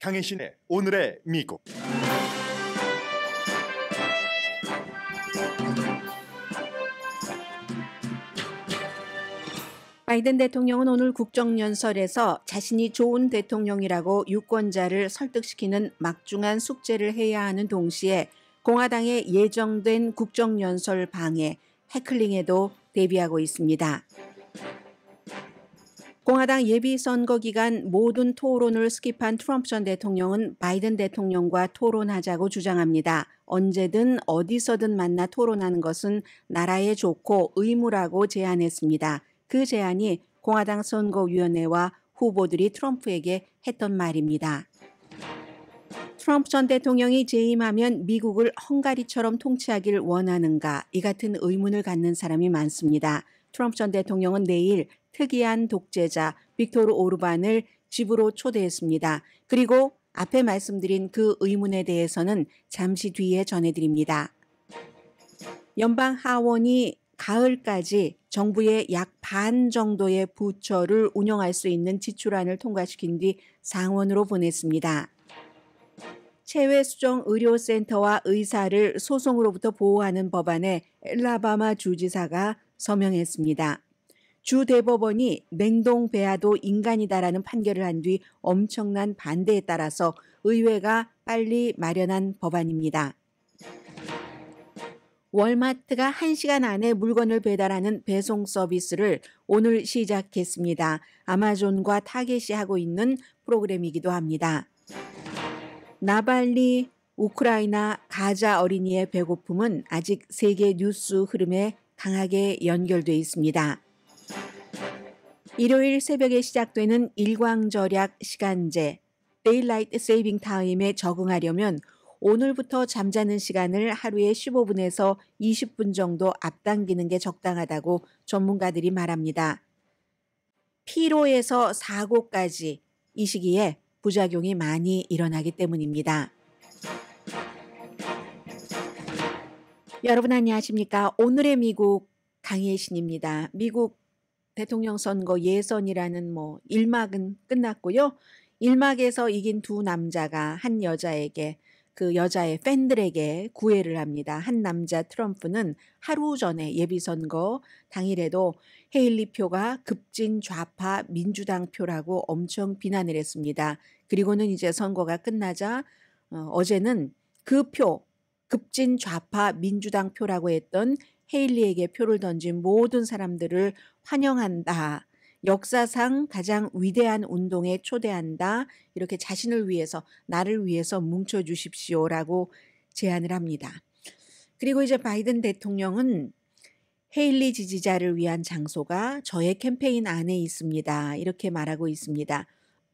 강혜신의 오늘의 미국 바이든 대통령은 오늘 국정연설에서 자신이 좋은 대통령이라고 유권자를 설득시키는 막중한 숙제를 해야 하는 동시에 공화당의 예정된 국정연설 방해, 해클링에도 대비하고 있습니다. 공화당 예비 선거 기간 모든 토론을 스킵한 트럼프 전 대통령은 바이든 대통령과 토론하자고 주장합니다. 언제든 어디서든 만나 토론하는 것은 나라에 좋고 의무라고 제안했습니다. 그 제안이 공화당 선거위원회와 후보들이 트럼프에게 했던 말입니다. 트럼프 전 대통령이 재임하면 미국을 헝가리처럼 통치하길 원하는가 이 같은 의문을 갖는 사람이 많습니다. 트럼프 전 대통령은 내일 특이한 독재자 빅토르 오르반을 집으로 초대했습니다. 그리고 앞에 말씀드린 그 의문에 대해서는 잠시 뒤에 전해드립니다. 연방 하원이 가을까지 정부의 약 반 정도의 부처를 운영할 수 있는 지출안을 통과시킨 뒤 상원으로 보냈습니다. 체외수정의료센터와 의사를 소송으로부터 보호하는 법안에 엘라바마 주지사가 서명했습니다. 주 대법원이 냉동 배아도 인간이다라는 판결을 한 뒤 엄청난 반대에 따라서 의회가 빨리 마련한 법안입니다. 월마트가 1시간 안에 물건을 배달하는 배송 서비스를 오늘 시작했습니다. 아마존과 타겟이 하고 있는 프로그램이기도 합니다. 나발리 우크라이나 가자 어린이의 배고픔은 아직 세계 뉴스 흐름에 강하게 연결되어 있습니다. 일요일 새벽에 시작되는 일광절약 시간제 데일라이트 세이빙 타임에 적응하려면 오늘부터 잠자는 시간을 하루에 15분에서 20분 정도 앞당기는 게 적당하다고 전문가들이 말합니다. 피로에서 사고까지 이 시기에 부작용이 많이 일어나기 때문입니다. 여러분 안녕하십니까? 오늘의 미국 강예신입니다. 미국 대통령 선거 예선이라는 뭐일막은 끝났고요. 1막에서 이긴 두 남자가 한 여자에게 그 여자의 팬들에게 구애를 합니다. 한 남자 트럼프는 하루 전에 예비선거 당일에도 헤일리 표가 급진 좌파 민주당 표라고 엄청 비난을 했습니다. 그리고는 이제 선거가 끝나자 어, 제는그 표, 급진 좌파 민주당 표라고 했던 헤일리에게 표를 던진 모든 사람들을 환영한다. 역사상 가장 위대한 운동에 초대한다. 이렇게 자신을 위해서, 나를 위해서 뭉쳐 주십시오라고 제안을 합니다. 그리고 이제 바이든 대통령은 헤일리 지지자를 위한 장소가 저의 캠페인 안에 있습니다. 이렇게 말하고 있습니다.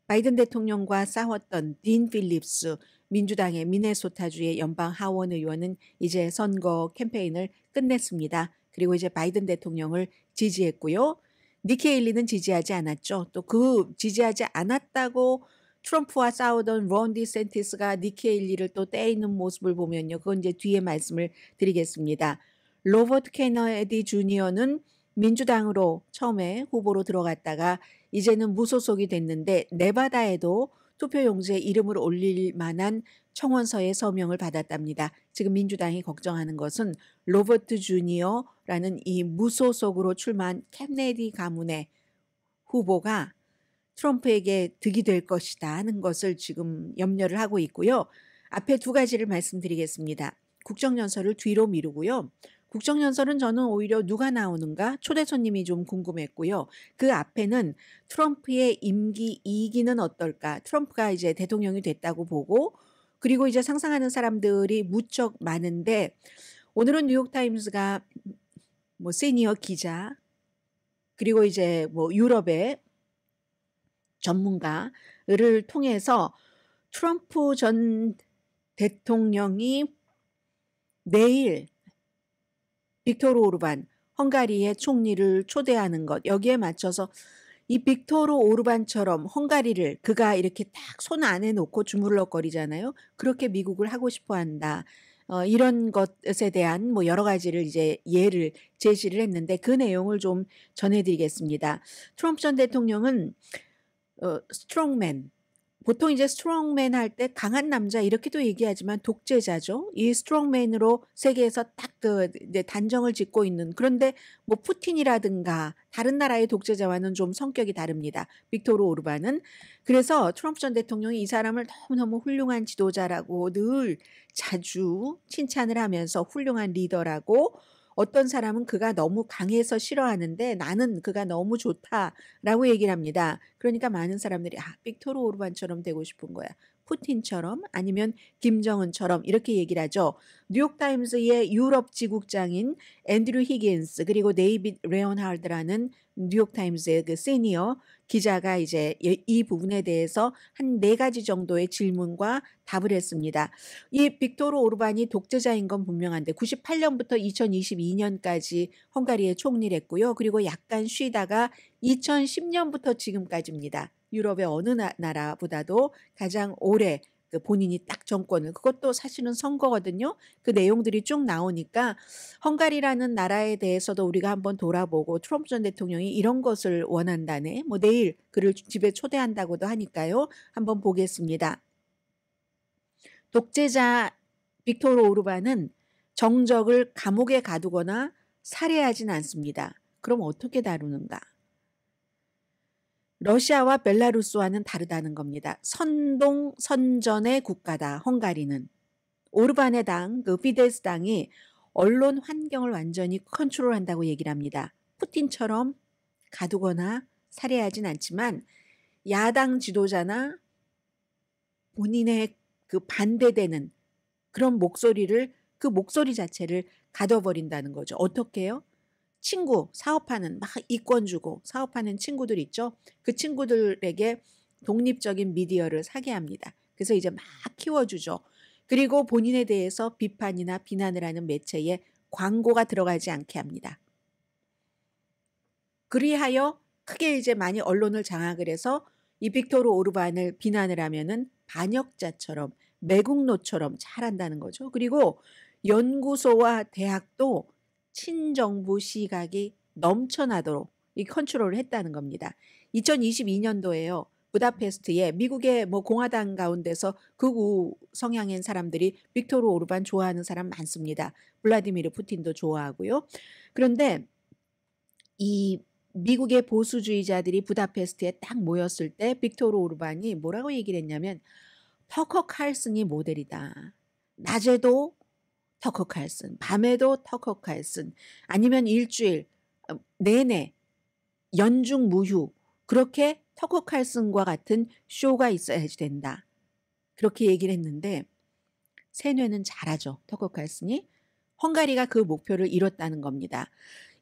바이든 대통령과 싸웠던 딘 필립스 민주당의 미네소타주의 연방 하원 의원은 이제 선거 캠페인을 끝냈습니다. 그리고 이제 바이든 대통령을 지지했고요. 니키 헤일리는 지지하지 않았죠. 또 그 지지하지 않았다고 트럼프와 싸우던 론 디센티스가 니키 헤일리를 또 때리는 모습을 보면요. 그건 이제 뒤에 말씀을 드리겠습니다. 로버트 케너디 에 주니어는 민주당으로 처음에 후보로 들어갔다가 이제는 무소속이 됐는데 네바다에도 투표용지에 이름을 올릴 만한 청원서에 서명을 받았답니다. 지금 민주당이 걱정하는 것은 로버트 주니어라는 이 무소속으로 출마한 캔네디 가문의 후보가 트럼프에게 득이 될 것이다 하는 것을 지금 염려를 하고 있고요. 앞에 두 가지를 말씀드리겠습니다. 국정연설을 뒤로 미루고요. 국정연설은 저는 오히려 누가 나오는가 초대 손님이 좀 궁금했고요. 그 앞에는 트럼프의 임기 2기는 어떨까? 트럼프가 이제 대통령이 됐다고 보고 그리고 이제 상상하는 사람들이 무척 많은데 오늘은 뉴욕타임스가 뭐 세니어 기자 그리고 이제 뭐 유럽의 전문가를 통해서 트럼프 전 대통령이 내일 빅토르 오르반 헝가리의 총리를 초대하는 것 여기에 맞춰서 이빅토르 오르반처럼 헝가리를 그가 이렇게 딱 손 안에 놓고 주물럭거리잖아요. 그렇게 미국을 하고 싶어 한다. 어, 이런 것에 대한 뭐 여러 가지를 이제 예를 제시를 했는데 그 내용을 좀 전해드리겠습니다. 트럼프 전 대통령은 어, 스트롱맨, 보통 이제 스트롱맨 할 때 강한 남자 이렇게도 얘기하지만 독재자죠. 이 스트롱맨으로 세계에서 딱그 단정을 짓고 있는 그런데 뭐 푸틴이라든가 다른 나라의 독재자와는 좀 성격이 다릅니다. 빅토르 오르반은 그래서 트럼프 전 대통령이 이 사람을 너무너무 훌륭한 지도자라고 늘 자주 칭찬을 하면서 훌륭한 리더라고 어떤 사람은 그가 너무 강해서 싫어하는데 나는 그가 너무 좋다라고 얘기를 합니다. 그러니까 많은 사람들이 아, 빅토르 오르반처럼 되고 싶은 거야. 푸틴처럼 아니면 김정은처럼 이렇게 얘기를 하죠. 뉴욕타임스의 유럽 지국장인 앤드류 히긴스 그리고 네이빗 레온하드라는 뉴욕타임스의 그 시니어 기자가 이제 이 부분에 대해서 한 네 가지 정도의 질문과 답을 했습니다. 이 빅토르 오르반이 독재자인 건 분명한데 98년부터 2022년까지 헝가리의 총리를 했고요. 그리고 약간 쉬다가 2010년부터 지금까지입니다. 유럽의 어느 나라보다도 가장 오래 그 본인이 딱 정권을 그것도 사실은 선거거든요. 그 내용들이 쭉 나오니까 헝가리라는 나라에 대해서도 우리가 한번 돌아보고 트럼프 전 대통령이 이런 것을 원한다네. 뭐 내일 그를 집에 초대한다고도 하니까요. 한번 보겠습니다. 독재자 빅토르 오르반은 정적을 감옥에 가두거나 살해하진 않습니다. 그럼 어떻게 다루는가? 러시아와 벨라루스와는 다르다는 겁니다. 선동 선전의 국가다. 헝가리는 오르반의 당, 그 피데스 당이 언론 환경을 완전히 컨트롤한다고 얘기를 합니다. 푸틴처럼 가두거나 살해하진 않지만 야당 지도자나 본인의 그 반대되는 그런 목소리를 그 목소리 자체를 가둬버린다는 거죠. 어떻게요? 친구, 사업하는, 막 이권 주고 사업하는 친구들 있죠? 그 친구들에게 독립적인 미디어를 사게 합니다. 그래서 이제 막 키워주죠. 그리고 본인에 대해서 비판이나 비난을 하는 매체에 광고가 들어가지 않게 합니다. 그리하여 크게 이제 많이 언론을 장악을 해서 이 빅토르 오르반을 비난을 하면은 반역자처럼 매국노처럼 잘한다는 거죠. 그리고 연구소와 대학도 친정부 시각이 넘쳐나도록 이 컨트롤을 했다는 겁니다. 2022년도에요. 부다페스트에 미국의 뭐 공화당 가운데서 극우 성향인 사람들이 빅토르 오르반 좋아하는 사람 많습니다. 블라디미르 푸틴도 좋아하고요. 그런데 이 미국의 보수주의자들이 부다페스트에 딱 모였을 때 빅토르 오르반이 뭐라고 얘기를 했냐면 퍼커 칼슨이 모델이다. 낮에도 터커 칼슨, 밤에도 터커 칼슨, 아니면 일주일 어, 내내 연중 무휴 그렇게 터커 칼슨과 같은 쇼가 있어야지 된다. 그렇게 얘기를 했는데 세뇌는 잘하죠. 터커 칼슨이 헝가리가 그 목표를 이뤘다는 겁니다.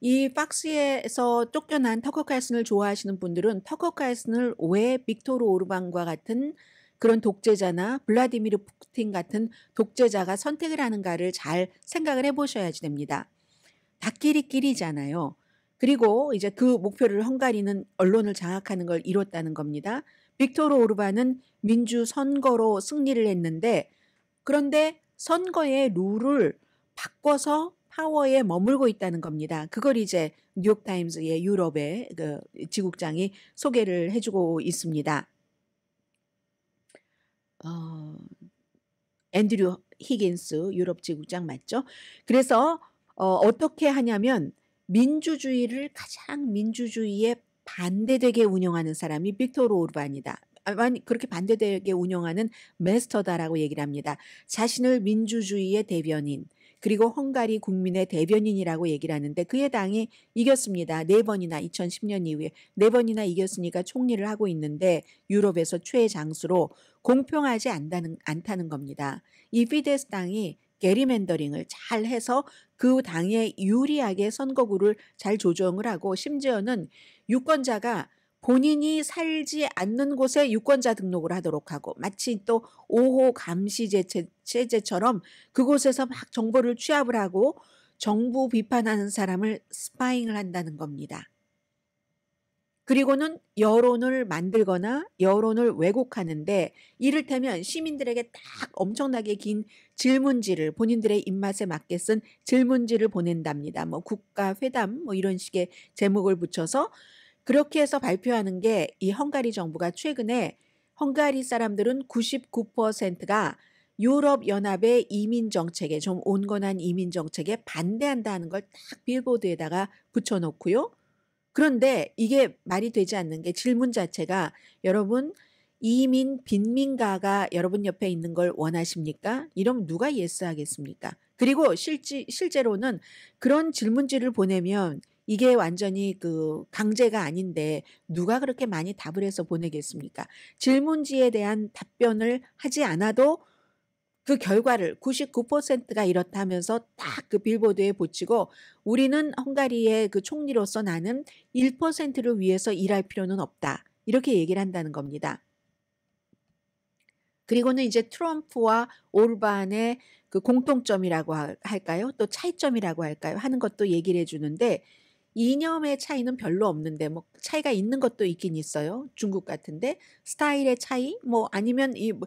이 박스에서 쫓겨난 터커 칼슨을 좋아하시는 분들은 터커 칼슨을 왜 빅토르 오르방과 같은 그런 독재자나 블라디미르 푸틴 같은 독재자가 선택을 하는가를 잘 생각을 해보셔야지 됩니다. 다끼리끼리잖아요. 그리고 이제 그 목표를 헝가리는 언론을 장악하는 걸 이뤘다는 겁니다. 빅토르 오르반은 민주 선거로 승리를 했는데 그런데 선거의 룰을 바꿔서 파워에 머물고 있다는 겁니다. 그걸 이제 뉴욕타임즈의 유럽의 그 지국장이 소개를 해주고 있습니다. 어, 앤드류 히긴스 유럽 지국장 맞죠? 그래서 어, 어떻게 하냐면 민주주의를 가장 민주주의에 반대되게 운영하는 사람이 빅토르 오르반이다. 아, 아니 그렇게 반대되게 운영하는 메스터다라고 얘기를 합니다. 자신을 민주주의의 대변인, 그리고 헝가리 국민의 대변인이라고 얘기를 하는데 그의 당이 이겼습니다. 네 번이나 2010년 이후에 네 번이나 이겼으니까 총리를 하고 있는데 유럽에서 최장수로 공평하지 않다는, 않다는 겁니다. 이 피데스 당이 게리맨더링을 잘 해서 그 당에 유리하게 선거구를 잘 조정을 하고 심지어는 유권자가 본인이 살지 않는 곳에 유권자 등록을 하도록 하고 마치 또 5호 감시 제재처럼 그곳에서 막 정보를 취합을 하고 정부 비판하는 사람을 스파잉을 한다는 겁니다. 그리고는 여론을 만들거나 여론을 왜곡하는데 이를테면 시민들에게 딱 엄청나게 긴 질문지를 본인들의 입맛에 맞게 쓴 질문지를 보낸답니다. 뭐 국가 회담 뭐 이런 식의 제목을 붙여서 그렇게 해서 발표하는 게 이 헝가리 정부가 최근에 헝가리 사람들은 99%가 유럽 연합의 이민 정책에 좀 온건한 이민 정책에 반대한다는 걸 딱 빌보드에다가 붙여 놓고요. 그런데 이게 말이 되지 않는 게 질문 자체가 여러분 이민 빈민가가 여러분 옆에 있는 걸 원하십니까? 이러면 누가 예스 하겠습니까? 그리고 실지, 실제로는 그런 질문지를 보내면 이게 완전히 그 강제가 아닌데 누가 그렇게 많이 답을 해서 보내겠습니까? 질문지에 대한 답변을 하지 않아도 그 결과를 99%가 이렇다 하면서 딱 그 빌보드에 붙이고 우리는 헝가리의 그 총리로서 나는 1%를 위해서 일할 필요는 없다. 이렇게 얘기를 한다는 겁니다. 그리고는 이제 트럼프와 올반의 그 공통점이라고 할까요? 또 차이점이라고 할까요? 하는 것도 얘기를 해주는데 이념의 차이는 별로 없는데 뭐 차이가 있는 것도 있긴 있어요. 중국 같은데 스타일의 차이 뭐 아니면 이 뭐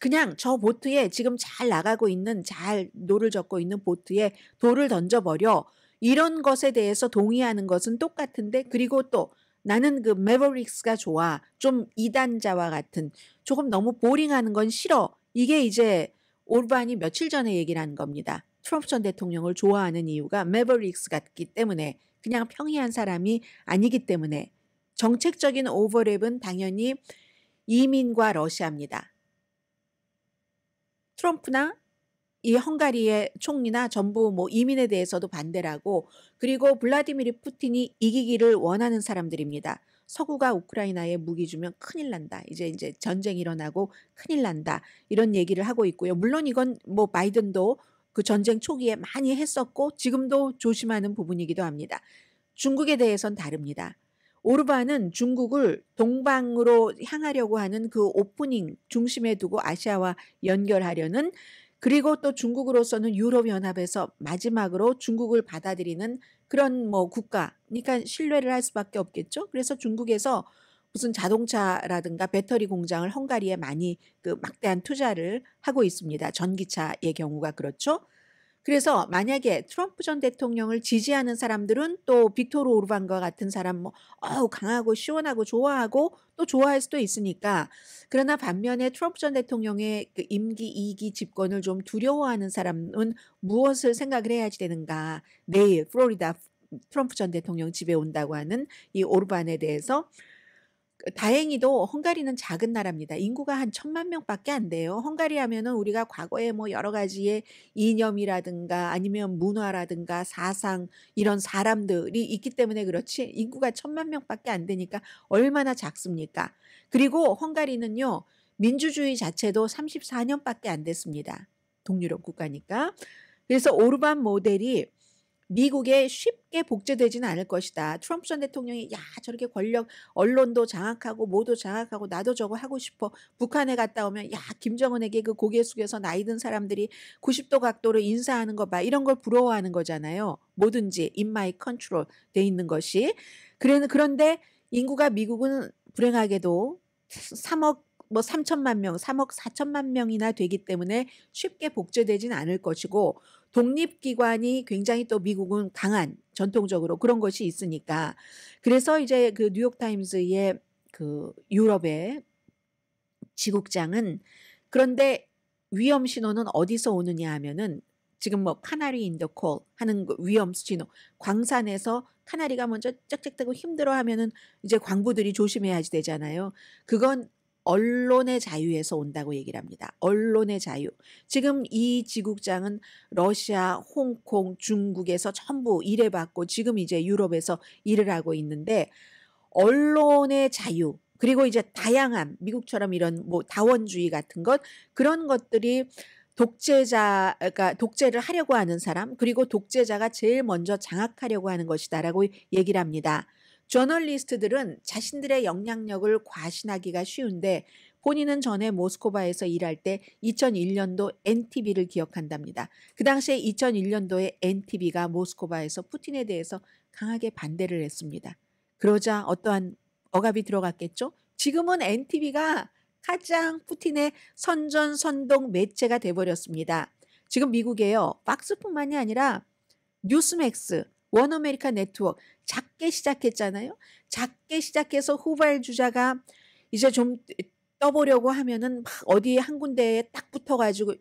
그냥 저 보트에 지금 잘 나가고 있는 잘 노를 젓고 있는 보트에 돌을 던져 버려 이런 것에 대해서 동의하는 것은 똑같은데 그리고 또 나는 그 매버릭스가 좋아. 좀 이단자와 같은 조금 너무 보링하는 건 싫어. 이게 이제 올바니 며칠 전에 얘기를 한 겁니다. 트럼프 전 대통령을 좋아하는 이유가 매버릭스 같기 때문에 그냥 평이한 사람이 아니기 때문에 정책적인 오버랩은 당연히 이민과 러시아입니다. 트럼프나 이 헝가리의 총리나 전부 뭐 이민에 대해서도 반대라고 그리고 블라디미르 푸틴이 이기기를 원하는 사람들입니다. 서구가 우크라이나에 무기 주면 큰일 난다. 이제 이제 전쟁 일어나고 큰일 난다. 이런 얘기를 하고 있고요. 물론 이건 뭐 바이든도 그 전쟁 초기에 많이 했었고 지금도 조심하는 부분이기도 합니다. 중국에 대해선 다릅니다. 오르반은 중국을 동방으로 향하려고 하는 그 오프닝 중심에 두고 아시아와 연결하려는 그리고 또 중국으로서는 유럽연합에서 마지막으로 중국을 받아들이는 그런 뭐 국가, 그러니까 신뢰를 할 수밖에 없겠죠. 그래서 중국에서 무슨 자동차라든가 배터리 공장을 헝가리에 많이 그 막대한 투자를 하고 있습니다. 전기차의 경우가 그렇죠. 그래서 만약에 트럼프 전 대통령을 지지하는 사람들은 또 빅토르 오르반과 같은 사람 뭐 어우 강하고 시원하고 좋아하고 또 좋아할 수도 있으니까 그러나 반면에 트럼프 전 대통령의 그 임기 2기 집권을 좀 두려워하는 사람은 무엇을 생각을 해야지 되는가 내일 플로리다 트럼프 전 대통령 집에 온다고 하는 이 오르반에 대해서 다행히도 헝가리는 작은 나라입니다. 인구가 한 천만 명밖에 안 돼요. 헝가리 하면은 우리가 과거에 뭐 여러 가지의 이념이라든가 아니면 문화라든가 사상 이런 사람들이 있기 때문에 그렇지 인구가 천만 명밖에 안 되니까 얼마나 작습니까? 그리고 헝가리는요 민주주의 자체도 34년밖에 안 됐습니다. 동유럽 국가니까. 그래서 오르반 모델이 미국에 쉽게 복제되지는 않을 것이다. 트럼프 전 대통령이 야 저렇게 권력 언론도 장악하고 모두 장악하고 나도 저거 하고 싶어. 북한에 갔다 오면 야 김정은에게 그 고개 숙여서 나이 든 사람들이 90도 각도로 인사하는 거 봐. 이런 걸 부러워하는 거잖아요. 뭐든지 인마이 컨트롤 돼 있는 것이. 그런데 인구가 미국은 불행하게도 3억 뭐 3천만 명, 3억 4천만 명이나 되기 때문에 쉽게 복제되진 않을 것이고 독립기관이 굉장히 또 미국은 강한 전통적으로 그런 것이 있으니까 그래서 이제 그 뉴욕타임스의 그 유럽의 지국장은 그런데 위험 신호는 어디서 오느냐 하면은 지금 뭐 카나리 인 더 콜 하는 그 위험 신호 광산에서 카나리가 먼저 짝짝대고 힘들어 하면은 이제 광부들이 조심해야지 되잖아요. 그건 언론의 자유에서 온다고 얘기를 합니다. 언론의 자유. 지금 이 지국장은 러시아, 홍콩, 중국에서 전부 일해봤고 지금 이제 유럽에서 일을 하고 있는데 언론의 자유, 그리고 이제 다양한 미국처럼 이런 뭐 다원주의 같은 것, 그런 것들이 독재자, 그러니까 독재를 하려고 하는 사람, 그리고 독재자가 제일 먼저 장악하려고 하는 것이다라고 얘기를 합니다. 저널리스트들은 자신들의 영향력을 과신하기가 쉬운데 본인은 전에 모스코바에서 일할 때 2001년도 NTV를 기억한답니다. 그 당시에 2001년도에 NTV가 모스코바에서 푸틴에 대해서 강하게 반대를 했습니다. 그러자 어떠한 억압이 들어갔겠죠? 지금은 NTV가 가장 푸틴의 선전선동 매체가 돼버렸습니다. 지금 미국에요. 박스뿐만이 아니라 뉴스맥스, 원 아메리카 네트워크 작게 시작했잖아요. 작게 시작해서 후발 주자가 이제 좀 떠보려고 하면은 막 어디 한 군데에 딱 붙어가지고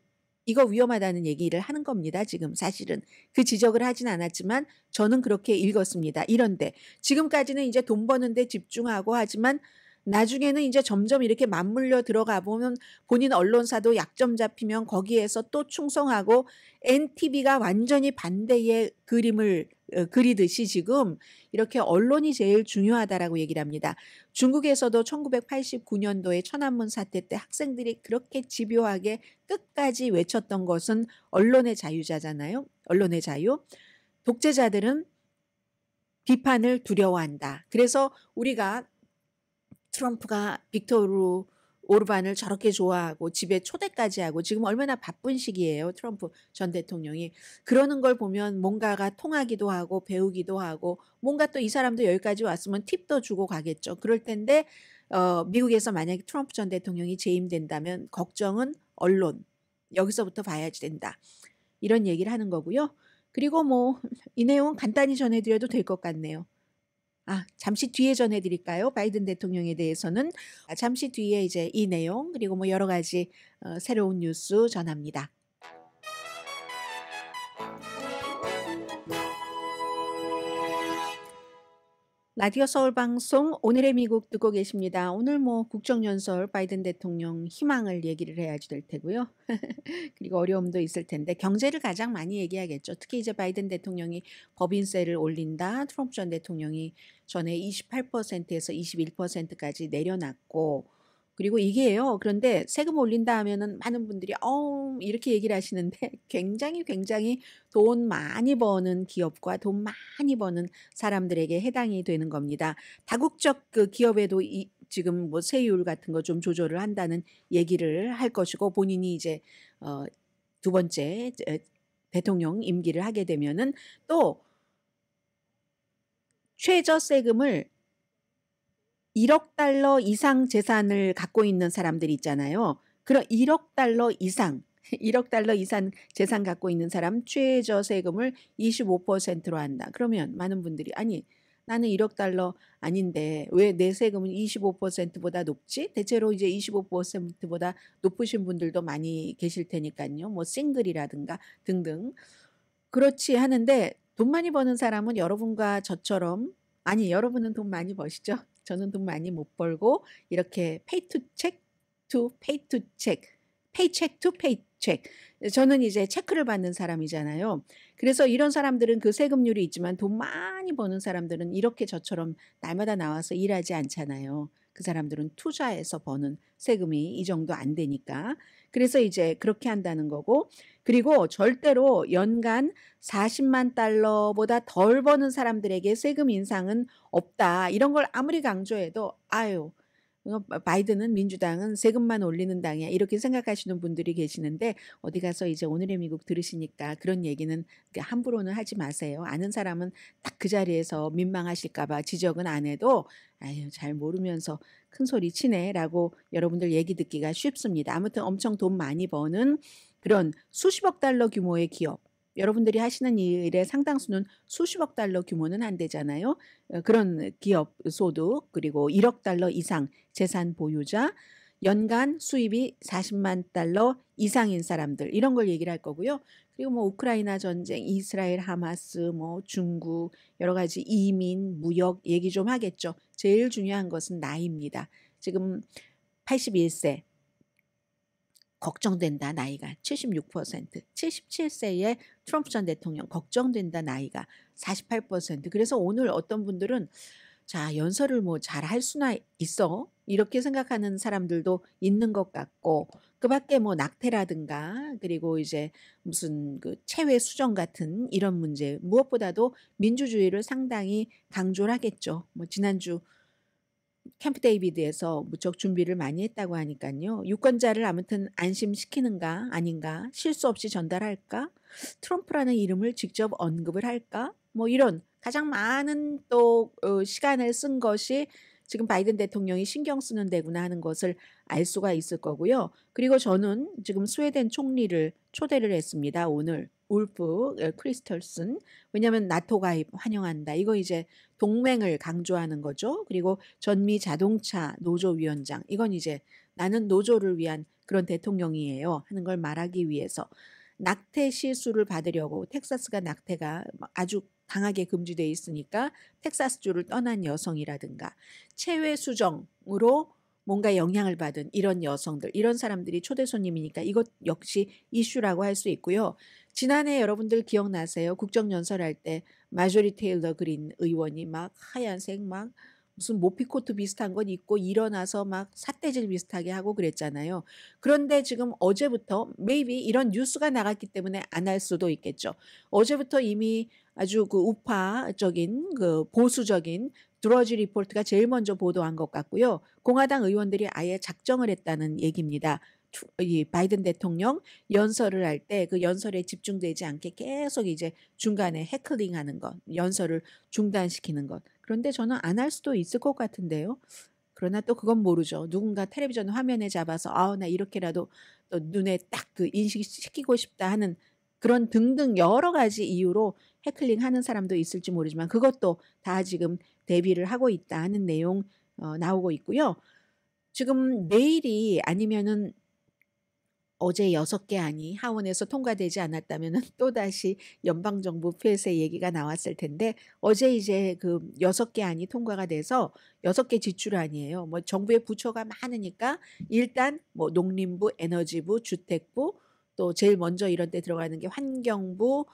이거 위험하다는 얘기를 하는 겁니다. 지금 사실은 그 지적을 하진 않았지만 저는 그렇게 읽었습니다. 이런데 지금까지는 이제 돈 버는데 집중하고 하지만 나중에는 이제 점점 이렇게 맞물려 들어가 보면 본인 언론사도 약점 잡히면 거기에서 또 충성하고 NTV가 완전히 반대의 그림을 어, 그리듯이 지금 이렇게 언론이 제일 중요하다라고 얘기를 합니다. 중국에서도 1989년도에 천안문 사태 때 학생들이 그렇게 집요하게 끝까지 외쳤던 것은 언론의 자유자잖아요. 언론의 자유. 독재자들은 비판을 두려워한다. 그래서 우리가 트럼프가 빅토르 오르반을 저렇게 좋아하고 집에 초대까지 하고 지금 얼마나 바쁜 시기예요. 트럼프 전 대통령이 그러는 걸 보면 뭔가가 통하기도 하고 배우기도 하고 뭔가 또 이 사람도 여기까지 왔으면 팁도 주고 가겠죠. 그럴 텐데 어 미국에서 만약에 트럼프 전 대통령이 재임된다면 걱정은 언론 여기서부터 봐야지 된다. 이런 얘기를 하는 거고요. 그리고 뭐 이 내용은 간단히 전해드려도 될 것 같네요. 아, 잠시 뒤에 전해드릴까요? 바이든 대통령에 대해서는 아, 잠시 뒤에 이제 이 내용 그리고 뭐 여러 가지 어, 새로운 뉴스 전합니다. 라디오 서울 방송 오늘의 미국 듣고 계십니다. 오늘 뭐 국정연설 바이든 대통령 희망을 얘기를 해야지 될 테고요. 그리고 어려움도 있을 텐데 경제를 가장 많이 얘기하겠죠. 특히 이제 바이든 대통령이 법인세를 올린다. 트럼프 전 대통령이 전에 28%에서 21%까지 내려놨고 그리고 이게요. 그런데 세금 올린다 하면은 많은 분들이 어 이렇게 얘기를 하시는데 굉장히 굉장히 돈 많이 버는 기업과 돈 많이 버는 사람들에게 해당이 되는 겁니다. 다국적 그 기업에도 이, 지금 뭐 세율 같은 거 좀 조절을 한다는 얘기를 할 것이고 본인이 이제 어, 두 번째 대통령 임기를 하게 되면은 또 최저 세금을 1억 달러 이상 재산을 갖고 있는 사람들 있잖아요. 그런 1억 달러 이상 1억 달러 이상 재산 갖고 있는 사람 최저 세금을 25%로 한다. 그러면 많은 분들이 아니 나는 1억 달러 아닌데 왜 내 세금은 25%보다 높지? 대체로 이제 25%보다 높으신 분들도 많이 계실 테니까요. 뭐 싱글이라든가 등등. 그렇지 하는데 돈 많이 버는 사람은 여러분과 저처럼 아니 여러분은 돈 많이 버시죠? 저는 돈 많이 못 벌고 이렇게 페이투책 o check t 책 pay 책 저는 이제 체크를 받는 사람이잖아요. 그래서 이런 사람들은 그 세금률이 있지만 돈 많이 버는 사람들은 이렇게 저처럼 날마다 나와서 일하지 않잖아요. 그 사람들은 투자해서 버는 세금이 이 정도 안 되니까. 그래서 이제 그렇게 한다는 거고 그리고 절대로 연간 40만 달러보다 덜 버는 사람들에게 세금 인상은 없다. 이런 걸 아무리 강조해도 아유 어, 바이든은 민주당은 세금만 올리는 당이야 이렇게 생각하시는 분들이 계시는데 어디 가서 이제 오늘의 미국 들으시니까 그런 얘기는 그 함부로는 하지 마세요. 아는 사람은 딱 그 자리에서 민망하실까봐 지적은 안 해도 아유 잘 모르면서 큰 소리 치네라고 여러분들 얘기 듣기가 쉽습니다. 아무튼 엄청 돈 많이 버는 그런 수십억 달러 규모의 기업. 여러분들이 하시는 일의 상당수는 수십억 달러 규모는 안 되잖아요. 어, 그런 기업 소득 그리고 1억 달러 이상 재산 보유자 연간 수입이 40만 달러 이상인 사람들 이런 걸 얘기를 할 거고요. 그리고 뭐 우크라이나 전쟁, 이스라엘 하마스, 뭐 중국 여러 가지 이민, 무역 얘기 좀 하겠죠. 제일 중요한 것은 나이입니다. 지금 81세 걱정된다 나이가 76%, 77세의 트럼프 전 대통령 걱정된다 나이가 48%. 그래서 오늘 어떤 분들은 자 연설을 뭐 잘 할 수나 있어 이렇게 생각하는 사람들도 있는 것 같고 그 밖에 뭐 낙태라든가 그리고 이제 무슨 그 체외 수정 같은 이런 문제 무엇보다도 민주주의를 상당히 강조를 하겠죠. 뭐 지난주 캠프 데이비드에서 무척 준비를 많이 했다고 하니까요. 유권자를 아무튼 안심시키는가 아닌가 실수 없이 전달할까 트럼프라는 이름을 직접 언급을 할까 뭐 이런 가장 많은 또 어, 시간을 쓴 것이 지금 바이든 대통령이 신경 쓰는 데구나 하는 것을 알 수가 있을 거고요. 그리고 저는 지금 스웨덴 총리를 초대를 했습니다. 오늘 울프 예, 크리스털슨 왜냐하면 나토 가입 환영한다. 이거 이제 동맹을 강조하는 거죠. 그리고 전미 자동차 노조 위원장 이건 이제 나는 노조를 위한 그런 대통령이에요 하는 걸 말하기 위해서 낙태 시술을 받으려고 텍사스가 낙태가 뭐 아주 강하게 금지돼 있으니까 텍사스주를 떠난 여성이라든가 체외 수정으로 뭔가 영향을 받은 이런 여성들, 이런 사람들이 초대 손님이니까 이것 역시 이슈라고 할 수 있고요. 지난해 여러분들 기억나세요? 국정연설할 때 마조리 테일러 그린 의원이 막 하얀색 막 무슨 모피코트 비슷한 건 입고 일어나서 막 삿대질 비슷하게 하고 그랬잖아요. 그런데 지금 어제부터 maybe 이런 뉴스가 나갔기 때문에 안 할 수도 있겠죠. 어제부터 이미 아주 그 우파적인 그 보수적인 드러지 리포트가 제일 먼저 보도한 것 같고요. 공화당 의원들이 아예 작정을 했다는 얘기입니다. 이 바이든 대통령 연설을 할 때 그 연설에 집중되지 않게 계속 이제 중간에 해클링하는 것, 연설을 중단시키는 것 그런데 저는 안 할 수도 있을 것 같은데요. 그러나 또 그건 모르죠. 누군가 텔레비전 화면에 잡아서 아우 나 이렇게라도 또 눈에 딱 그 인식시키고 싶다 하는 그런 등등 여러 가지 이유로 해클링 하는 사람도 있을지 모르지만 그것도 다 지금 대비를 하고 있다 하는 내용 어, 나오고 있고요. 지금 내일이 아니면은 어제 6개 안이 하원에서 통과되지 않았다면 또다시 연방정부 폐쇄 얘기가 나왔을 텐데 어제 이제 그6개 안이 통과가 돼서 6개 지출안이에요. 뭐 정부의 부처가 많으니까 일단 뭐 농림부, 에너지부, 주택부 또 제일 먼저 이런 데 들어가는 게 환경부,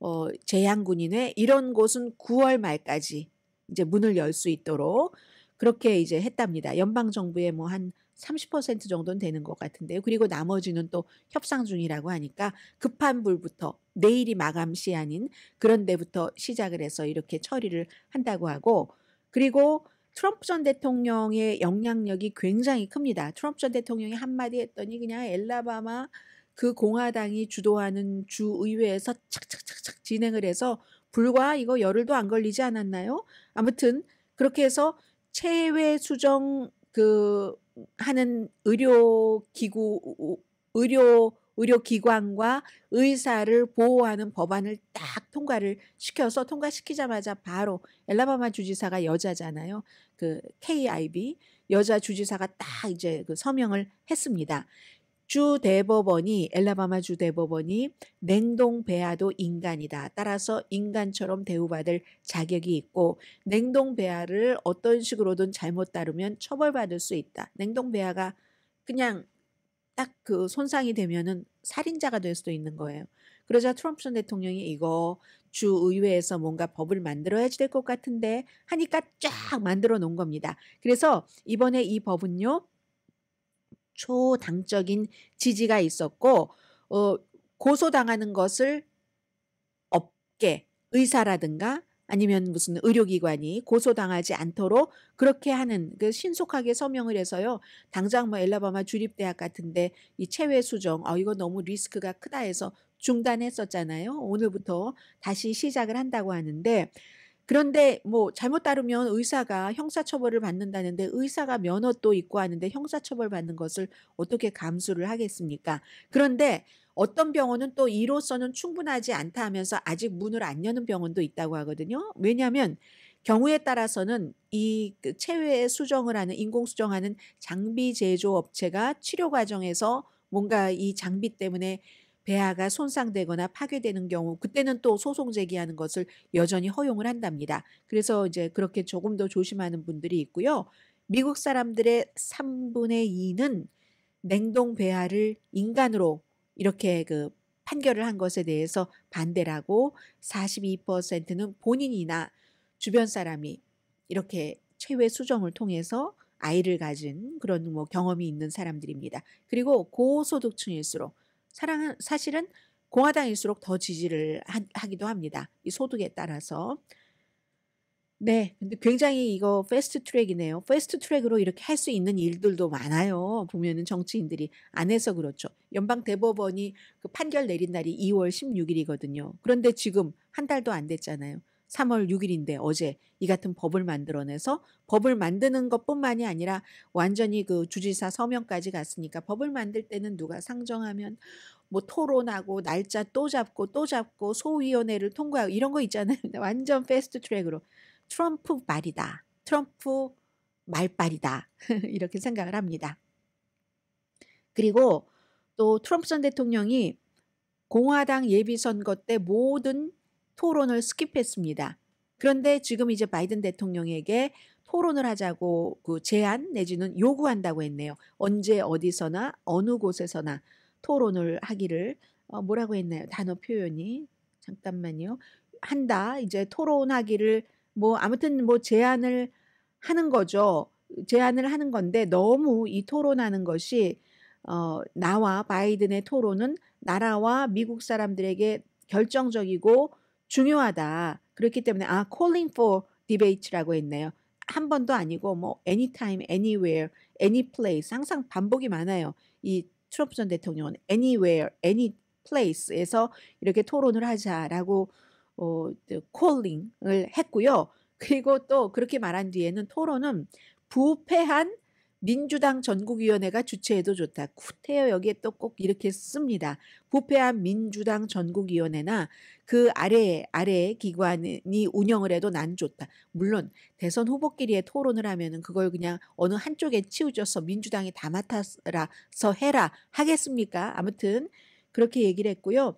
어, 재향군인회 이런 곳은 9월 말까지 이제 문을 열 수 있도록 그렇게 이제 했답니다. 연방정부의 뭐한 30% 정도는 되는 것 같은데요. 그리고 나머지는 또 협상 중이라고 하니까 급한 불부터 내일이 마감 시한인 그런 데부터 시작을 해서 이렇게 처리를 한다고 하고 그리고 트럼프 전 대통령의 영향력이 굉장히 큽니다. 트럼프 전 대통령이 한마디 했더니 그냥 엘라바마 그 공화당이 주도하는 주 의회에서 착착착착 진행을 해서 불과 이거 열흘도 안 걸리지 않았나요? 아무튼 그렇게 해서 체외 수정 그 하는 의료 기구 의료 의료기관과 의사를 보호하는 법안을 딱 통과를 시켜서 통과시키자마자 바로 엘라바마 주지사가 여자잖아요. 그 KIB 여자 주지사가 딱 이제 그 서명을 했습니다. 주 대법원이 엘라바마 주 대법원이 냉동 배아도 인간이다. 따라서 인간처럼 대우받을 자격이 있고 냉동 배아를 어떤 식으로든 잘못 다루면 처벌받을 수 있다. 냉동 배아가 그냥 딱 그 손상이 되면은 살인자가 될 수도 있는 거예요. 그러자 트럼프 전 대통령이 이거 주 의회에서 뭔가 법을 만들어야지 될 것 같은데 하니까 쫙 만들어 놓은 겁니다. 그래서 이번에 이 법은요. 초당적인 지지가 있었고 어, 고소당하는 것을 업계 의사라든가 아니면 무슨 의료기관이 고소당하지 않도록 그렇게 하는 그 신속하게 서명을 해서요. 당장 뭐 엘라바마 주립대학 같은데 이 체외 수정 어 이거 너무 리스크가 크다 해서 중단했었잖아요. 오늘부터 다시 시작을 한다고 하는데 그런데 뭐 잘못 따르면 의사가 형사처벌을 받는다는데 의사가 면허도 있고 하는데 형사처벌 받는 것을 어떻게 감수를 하겠습니까? 그런데 어떤 병원은 또이로써는 충분하지 않다 하면서 아직 문을 안 여는 병원도 있다고 하거든요. 왜냐하면 경우에 따라서는 이 그 체외 수정을 하는 인공 수정하는 장비 제조 업체가 치료 과정에서 뭔가 이 장비 때문에 배아가 손상되거나 파괴되는 경우 그때는 또 소송 제기하는 것을 여전히 허용을 한답니다. 그래서 이제 그렇게 조금 더 조심하는 분들이 있고요. 미국 사람들의 3분의 2는 냉동 배아를 인간으로 이렇게 그 판결을 한 것에 대해서 반대라고 42%는 본인이나 주변 사람이 이렇게 체외 수정을 통해서 아이를 가진 그런 뭐 경험이 있는 사람들입니다. 그리고 고소득층일수록 사랑은 사실은 공화당일수록 더 지지를 하, 기도 합니다. 이 소득에 따라서. 네, 근데 굉장히 이거 패스트 트랙이네요. 패스트 트랙으로 이렇게 할 수 있는 일들도 많아요. 보면은 정치인들이 안 해서 그렇죠. 연방 대법원이 그 판결 내린 날이 2월 16일이거든요. 그런데 지금 한 달도 안 됐잖아요. 3월 6일인데 어제 이 같은 법을 만들어내서 법을 만드는 것뿐만이 아니라 완전히 그 주지사 서명까지 갔으니까 법을 만들 때는 누가 상정하면 뭐 토론하고 날짜 또 잡고 또 잡고 소위원회를 통과하고 이런 거 있잖아요. 완전 패스트 트랙으로 트럼프 말이다. 트럼프 말빨이다. 이렇게 생각을 합니다. 그리고 또 트럼프 전 대통령이 공화당 예비선거 때 모든 토론을 스킵했습니다. 그런데 지금 이제 바이든 대통령에게 토론을 하자고 그 제안 내지는 요구한다고 했네요. 언제 어디서나 어느 곳에서나 토론을 하기를 어, 뭐라고 했나요? 단어 표현이 잠깐만요. 한다 이제 토론하기를 뭐 아무튼 뭐 제안을 하는 거죠. 제안을 하는 건데 너무 이 토론하는 것이 어, 나와 바이든의 토론은 나라와 미국 사람들에게 결정적이고 중요하다. 그렇기 때문에 아 calling for debate라고 했네요. 한 번도 아니고 뭐 anytime, anywhere, any place 항상 반복이 많아요. 이 트럼프 전 대통령은 anywhere, any place에서 이렇게 토론을 하자라고 어, calling을 했고요. 그리고 또 그렇게 말한 뒤에는 토론은 부패한 민주당 전국위원회가 주최해도 좋다. 쿠테어 여기에 또 꼭 이렇게 씁니다. 부패한 민주당 전국위원회나 그 아래 아래 기관이 운영을 해도 난 좋다. 물론 대선 후보끼리의 토론을 하면은 그걸 그냥 어느 한쪽에 치우쳐서 민주당이 다 맡아서 해라 하겠습니까? 아무튼 그렇게 얘기를 했고요.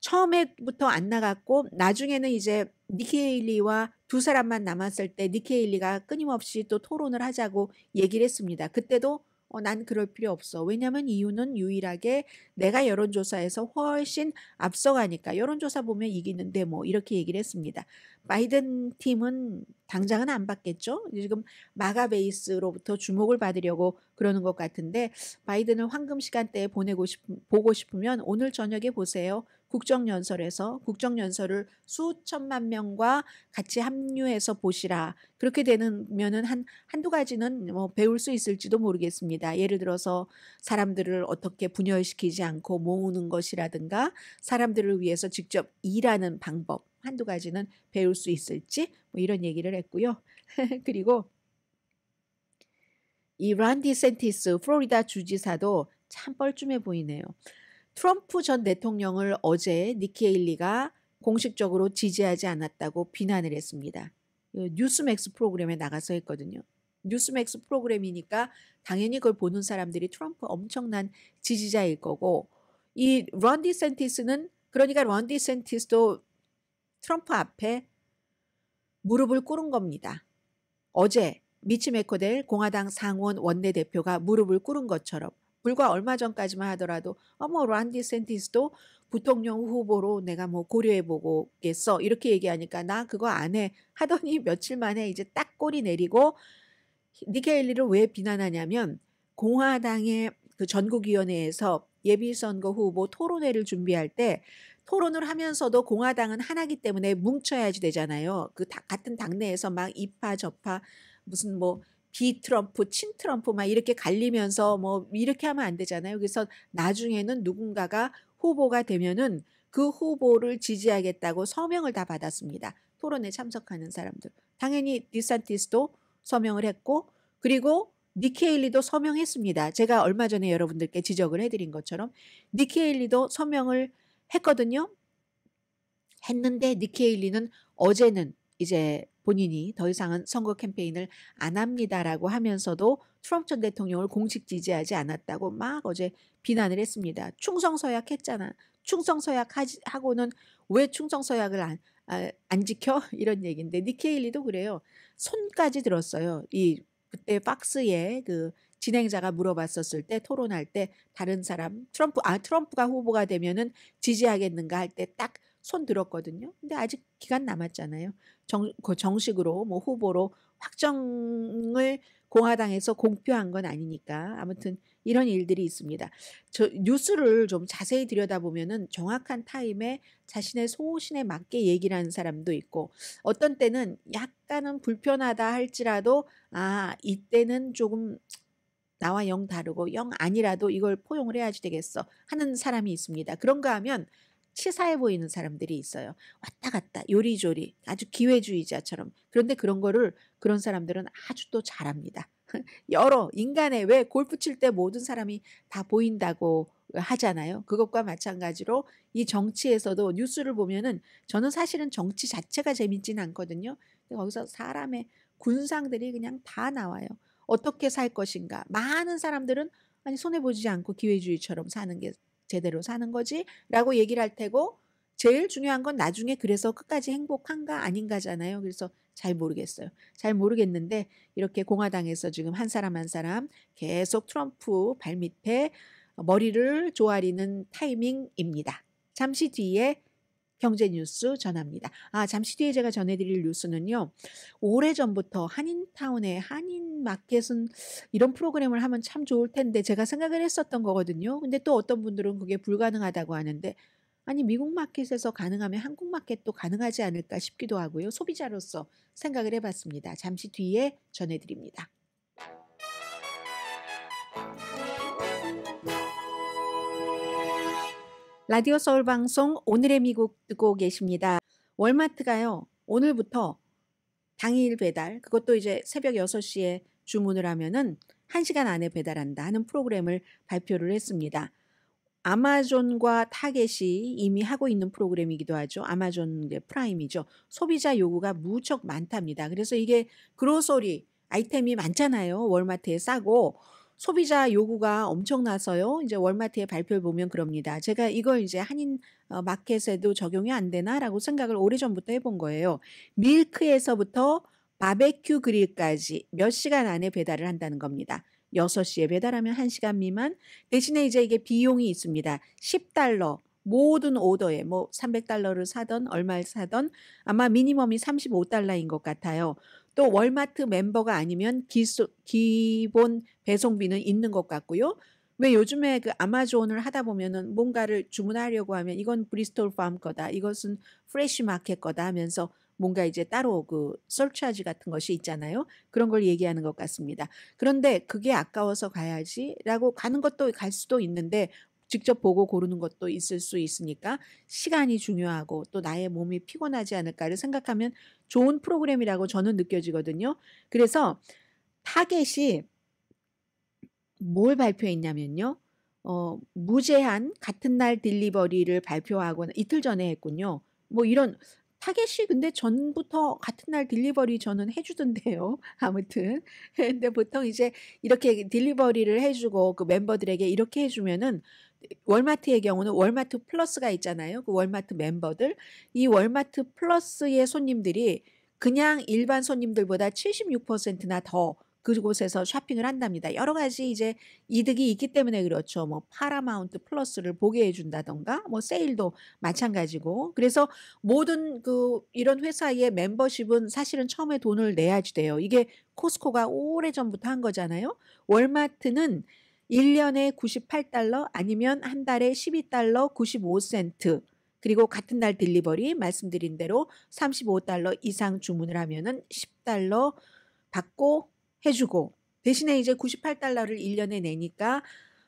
처음에부터 안 나갔고 나중에는 이제 니케일리와 두 사람만 남았을 때 니케일리가 끊임없이 또 토론을 하자고 얘기를 했습니다. 그때도 어, 난 그럴 필요 없어. 왜냐면 이유는 유일하게 내가 여론조사에서 훨씬 앞서가니까 여론조사 보면 이기는데 뭐 이렇게 얘기를 했습니다. 바이든 팀은 당장은 안 받겠죠. 지금 마가 베이스로부터 주목을 받으려고 그러는 것 같은데 바이든을 황금 시간대에 보내고 싶 보고 싶으면 오늘 저녁에 보세요. 국정연설에서 국정연설을 수천만 명과 같이 합류해서 보시라. 그렇게 되면은 한, 한두 가지는 뭐 배울 수 있을지도 모르겠습니다. 예를 들어서 사람들을 어떻게 분열시키지 않고 모으는 것이라든가 사람들을 위해서 직접 일하는 방법 한두 가지는 배울 수 있을지 뭐 이런 얘기를 했고요. 그리고 이 란디 센티스 플로리다 주지사도 참 뻘쭘해 보이네요. 트럼프 전 대통령을 어제 니케일리가 공식적으로 지지하지 않았다고 비난을 했습니다. 뉴스맥스 프로그램에 나가서 했거든요. 뉴스맥스 프로그램이니까 당연히 그걸 보는 사람들이 트럼프 엄청난 지지자일 거고 이 런디 센티스는 그러니까 런디 센티스도 트럼프 앞에 무릎을 꿇은 겁니다. 어제 미치 메코델 공화당 상원 원내대표가 무릎을 꿇은 것처럼 불과 얼마 전까지만 하더라도 어머 란디 센티스도 부통령 후보로 내가 뭐 고려해보겠어 고 이렇게 얘기하니까 나 그거 안 해 하더니 며칠 만에 이제 딱 꼬리 내리고 니케일리를 왜 비난하냐면 공화당의 그 전국위원회에서 예비선거 후보 토론회를 준비할 때 토론을 하면서도 공화당은 하나기 때문에 뭉쳐야지 되잖아요. 그 다, 같은 당내에서 막 이파 저파 무슨 뭐 비트럼프, 친트럼프 막 이렇게 갈리면서 뭐 이렇게 하면 안 되잖아요. 그래서 나중에는 누군가가 후보가 되면은 그 후보를 지지하겠다고 서명을 다 받았습니다. 토론에 참석하는 사람들. 당연히 디산티스도 서명을 했고 그리고 니케일리도 서명했습니다. 제가 얼마 전에 여러분들께 지적을 해드린 것처럼 니케일리도 서명을 했거든요. 했는데 니케일리는 어제는 이제 본인이 더 이상은 선거 캠페인을 안 합니다라고 하면서도 트럼프 전 대통령을 공식 지지하지 않았다고 막 어제 비난을 했습니다. 충성 서약했잖아. 충성 서약하고는 왜 충성 서약을 안, 아, 안 지켜? 이런 얘기인데 니케일리도 그래요. 손까지 들었어요. 이 그때 박스에 그 진행자가 물어봤었을 때 토론할 때 다른 사람 트럼프 아 트럼프가 후보가 되면은 지지하겠는가 할 때 딱 손 들었거든요. 근데 아직 기간 남았잖아요. 정, 그 정식으로 뭐 후보로 확정을 공화당에서 공표한 건 아니니까 아무튼 이런 일들이 있습니다. 저 뉴스를 좀 자세히 들여다보면은 정확한 타임에 자신의 소신에 맞게 얘기를 하는 사람도 있고 어떤 때는 약간은 불편하다 할지라도 아 이때는 조금 나와 영 다르고 영 아니라도 이걸 포용을 해야지 되겠어 하는 사람이 있습니다. 그런가 하면 치사해 보이는 사람들이 있어요. 왔다 갔다 요리조리 아주 기회주의자처럼. 그런데 그런 거를 그런 사람들은 아주 또 잘합니다. 여러 인간의 왜 골프 칠 때 모든 사람이 다 보인다고 하잖아요. 그것과 마찬가지로 이 정치에서도 뉴스를 보면은 저는 사실은 정치 자체가 재밌진 않거든요. 거기서 사람의 군상들이 그냥 다 나와요. 어떻게 살 것인가. 많은 사람들은 아니 손해 보지 않고 기회주의처럼 사는 게 제대로 사는 거지라고 얘기를 할 테고 제일 중요한 건 나중에 그래서 끝까지 행복한가 아닌가잖아요. 그래서 잘 모르겠어요. 잘 모르겠는데 이렇게 공화당에서 지금 한 사람 한 사람 계속 트럼프 발밑에 머리를 조아리는 타이밍입니다. 잠시 뒤에 경제 뉴스 전합니다. 아, 잠시 뒤에 제가 전해드릴 뉴스는요. 오래전부터 한인타운의 한인마켓은 이런 프로그램을 하면 참 좋을 텐데 제가 생각을 했었던 거거든요. 근데 또 어떤 분들은 그게 불가능하다고 하는데 아니 미국 마켓에서 가능하면 한국 마켓도 가능하지 않을까 싶기도 하고요. 소비자로서 생각을 해봤습니다. 잠시 뒤에 전해드립니다. 라디오 서울 방송 오늘의 미국 듣고 계십니다. 월마트가요. 오늘부터 당일 배달 그것도 이제 새벽 6시에 주문을 하면은 1시간 안에 배달한다 하는 프로그램을 발표를 했습니다. 아마존과 타겟이 이미 하고 있는 프로그램이기도 하죠. 아마존 프라임이죠. 소비자 요구가 무척 많답니다. 그래서 이게 그로소리 아이템이 많잖아요. 월마트에 싸고 소비자 요구가 엄청나서요. 이제 월마트의 발표를 보면 그럽니다. 제가 이걸 이제 한인 어, 마켓에도 적용이 안 되나라고 생각을 오래전부터 해본 거예요. 밀크에서부터 바베큐 그릴까지 몇 시간 안에 배달을 한다는 겁니다. 6시에 배달하면 1시간 미만. 대신에 이제 이게 비용이 있습니다. 10달러. 모든 오더에 뭐 300달러를 사던 얼마를 사던 아마 미니멈이 35달러인 것 같아요. 또 월마트 멤버가 아니면 기소, 기본 배송비는 있는 것 같고요. 왜 요즘에 그 아마존을 하다 보면은 뭔가를 주문하려고 하면 이건 브리스톨 팜 거다. 이것은 프레시 마켓 거다 하면서 뭔가 이제 따로 그 설치하지 같은 것이 있잖아요. 그런 걸 얘기하는 것 같습니다. 그런데 그게 아까워서 가야지라고 가는 것도 갈 수도 있는데 직접 보고 고르는 것도 있을 수 있으니까 시간이 중요하고 또 나의 몸이 피곤하지 않을까를 생각하면 좋은 프로그램이라고 저는 느껴지거든요. 그래서 타겟이 뭘 발표했냐면요. 어, 무제한 같은 날 딜리버리를 발표하거나 이틀 전에 했군요. 뭐 이런 타겟이 근데 전부터 같은 날 딜리버리 저는 해주던데요. 아무튼. 근데 보통 이제 이렇게 딜리버리를 해주고 그 멤버들에게 이렇게 해주면은 월마트의 경우는 월마트 플러스가 있잖아요. 그 월마트 멤버들. 이 월마트 플러스의 손님들이 그냥 일반 손님들보다 76%나 더 그곳에서 쇼핑을 한답니다. 여러 가지 이제 이득이 있기 때문에 그렇죠. 뭐 파라마운트 플러스를 보게 해준다던가 뭐 세일도 마찬가지고 그래서 모든 그 이런 회사의 멤버십은 사실은 처음에 돈을 내야지 돼요. 이게 코스코가 오래 전부터 한 거잖아요. 월마트는 1년에 98달러 아니면 한 달에 12달러 95센트 그리고 같은 날 딜리버리 말씀드린 대로 35달러 이상 주문을 하면은 10달러 받고 해주고 대신에 이제 98달러를 1년에 내니까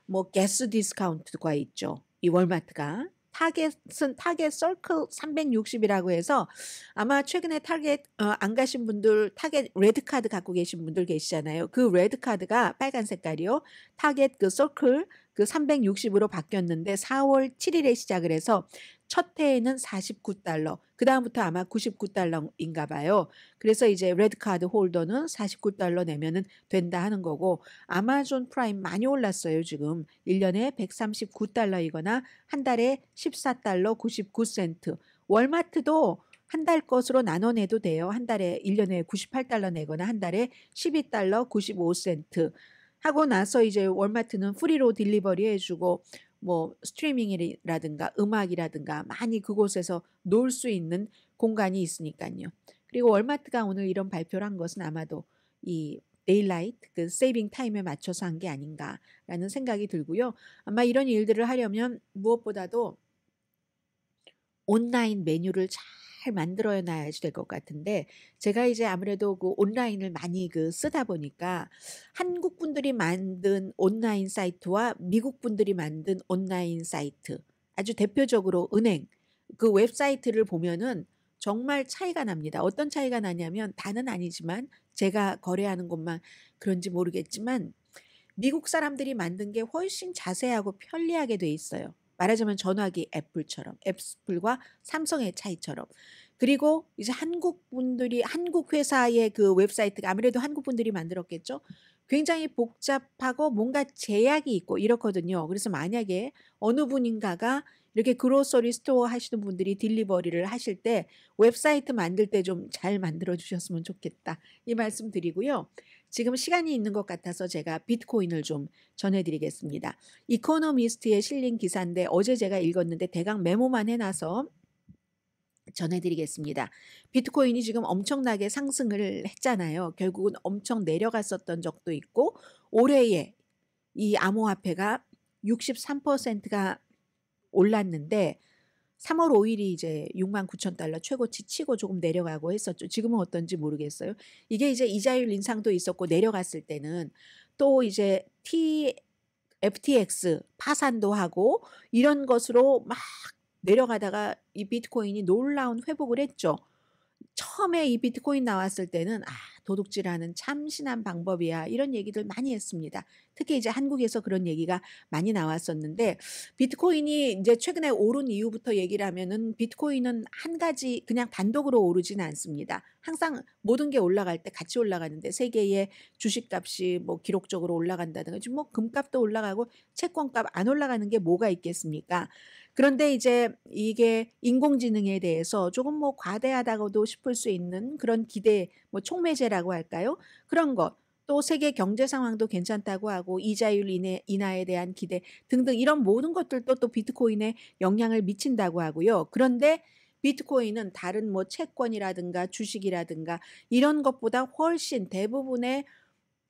뭐 게스 디스카운트가 있죠. 이 월마트가 타겟은 타겟 서클 360이라고 해서 아마 최근에 타겟 어, 안 가신 분들 타겟 레드 카드 갖고 계신 분들 계시잖아요. 그 레드 카드가 빨간 색깔이요. 타겟 그 서클 그 360으로 바뀌었는데 4월 7일에 시작을 해서 첫 해에는 49달러, 그 다음부터 아마 99달러인가 봐요. 그래서 이제 레드카드 홀더는 49달러 내면은 된다 하는 거고 아마존 프라임 많이 올랐어요. 지금 1년에 139달러이거나 한 달에 14달러 99센트. 월마트도 한 달 것으로 나눠내도 돼요. 한 달에 1년에 98달러 내거나 한 달에 12달러 95센트. 하고 나서 이제 월마트는 프리로 딜리버리 해주고 뭐 스트리밍이라든가 음악이라든가 많이 그곳에서 놀 수 있는 공간이 있으니까요. 그리고 월마트가 오늘 이런 발표를 한 것은 아마도 이 데일라이트 그 세이빙 타임에 맞춰서 한 게 아닌가라는 생각이 들고요. 아마 이런 일들을 하려면 무엇보다도 온라인 메뉴를 잘잘 만들어 놔야지 될 것 같은데 제가 이제 아무래도 그 온라인을 많이 그 쓰다 보니까 한국 분들이 만든 온라인 사이트와 미국 분들이 만든 온라인 사이트 아주 대표적으로 은행 그 웹사이트를 보면은 정말 차이가 납니다. 어떤 차이가 나냐면 다는 아니지만 제가 거래하는 것만 그런지 모르겠지만 미국 사람들이 만든 게 훨씬 자세하고 편리하게 돼 있어요. 말하자면 전화기 애플처럼 애플과 삼성의 차이처럼 그리고 이제 한국 분들이 한국 회사의 그 웹사이트가 아무래도 한국 분들이 만들었겠죠. 굉장히 복잡하고 뭔가 제약이 있고 이렇거든요. 그래서 만약에 어느 분인가가 이렇게 그로서리 스토어 하시는 분들이 딜리버리를 하실 때 웹사이트 만들 때 좀 잘 만들어 주셨으면 좋겠다. 이 말씀 드리고요. 지금 시간이 있는 것 같아서 제가 비트코인을 좀 전해드리겠습니다. 이코노미스트에 실린 기사인데 어제 제가 읽었는데 대강 메모만 해놔서 전해드리겠습니다. 비트코인이 지금 엄청나게 상승을 했잖아요. 결국은 엄청 내려갔었던 적도 있고 올해에 이 암호화폐가 63%가 올랐는데 3월 5일이 이제 6만 9천 달러 최고치 치고 조금 내려가고 했었죠. 지금은 어떤지 모르겠어요. 이게 이제 이자율 인상도 있었고 내려갔을 때는 또 이제 T FTX 파산도 하고 이런 것으로 막 내려가다가 이 비트코인이 놀라운 회복을 했죠. 처음에 이 비트코인 나왔을 때는 아, 도둑질하는 참신한 방법이야. 이런 얘기들 많이 했습니다. 특히 이제 한국에서 그런 얘기가 많이 나왔었는데 비트코인이 이제 최근에 오른 이후부터 얘기를 하면은 비트코인은 한 가지 그냥 단독으로 오르지는 않습니다. 항상 모든 게 올라갈 때 같이 올라가는데 세계의 주식값이 뭐 기록적으로 올라간다든가 지금 뭐 금값도 올라가고 채권값 안 올라가는 게 뭐가 있겠습니까? 그런데 이제 이게 인공지능에 대해서 조금 뭐 과대하다고도 싶을 수 있는 그런 기대, 뭐 촉매제라고 할까요? 그런 것. 또 세계 경제 상황도 괜찮다고 하고 이자율 인하에 대한 기대 등등 이런 모든 것들도 또 비트코인에 영향을 미친다고 하고요. 그런데 비트코인은 다른 뭐 채권이라든가 주식이라든가 이런 것보다 훨씬 대부분의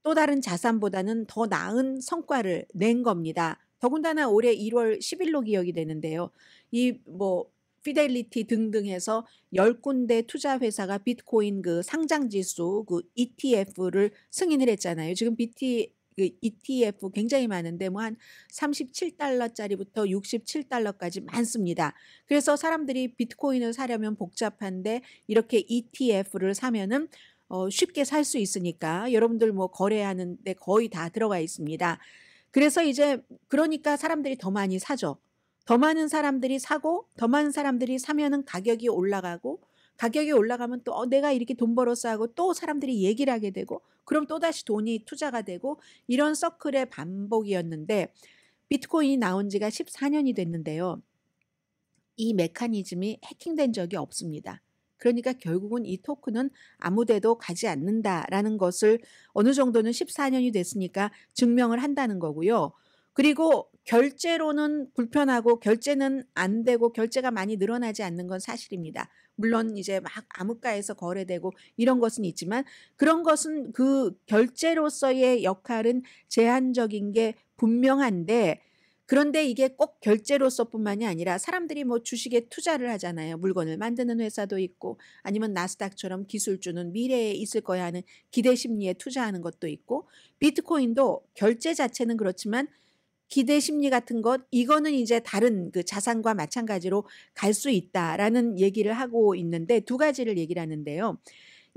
또 다른 자산보다는 더 나은 성과를 낸 겁니다. 더군다나 올해 1월 10일로 기억이 되는데요. 이 뭐 피델리티 등등 해서 10군데 투자 회사가 비트코인 그 상장 지수 그 ETF를 승인을 했잖아요. 지금 BT 그 ETF 굉장히 많은데 뭐 한 37달러짜리부터 67달러까지 많습니다. 그래서 사람들이 비트코인을 사려면 복잡한데 이렇게 ETF를 사면은 어 쉽게 살 수 있으니까 여러분들 뭐 거래하는데 거의 다 들어가 있습니다. 그래서 이제 그러니까 사람들이 더 많이 사죠. 더 많은 사람들이 사고 더 많은 사람들이 사면은 가격이 올라가고 가격이 올라가면 또 어, 내가 이렇게 돈 벌어서 하고 또 사람들이 얘기를 하게 되고 그럼 또다시 돈이 투자가 되고 이런 서클의 반복이었는데 비트코인이 나온 지가 14년이 됐는데요. 이 메커니즘이 해킹된 적이 없습니다. 그러니까 결국은 이 토크는 아무데도 가지 않는다라는 것을 어느 정도는 14년이 됐으니까 증명을 한다는 거고요. 그리고 결제로는 불편하고 결제는 안 되고 결제가 많이 늘어나지 않는 건 사실입니다. 물론 이제 막 암흑가에서 거래되고 이런 것은 있지만 그런 것은 그 결제로서의 역할은 제한적인 게 분명한데 그런데 이게 꼭 결제로서뿐만이 아니라 사람들이 뭐 주식에 투자를 하잖아요. 물건을 만드는 회사도 있고 아니면 나스닥처럼 기술주는 미래에 있을 거야 하는 기대 심리에 투자하는 것도 있고 비트코인도 결제 자체는 그렇지만 기대 심리 같은 것 이거는 이제 다른 그 자산과 마찬가지로 갈 수 있다라는 얘기를 하고 있는데 두 가지를 얘기를 하는데요.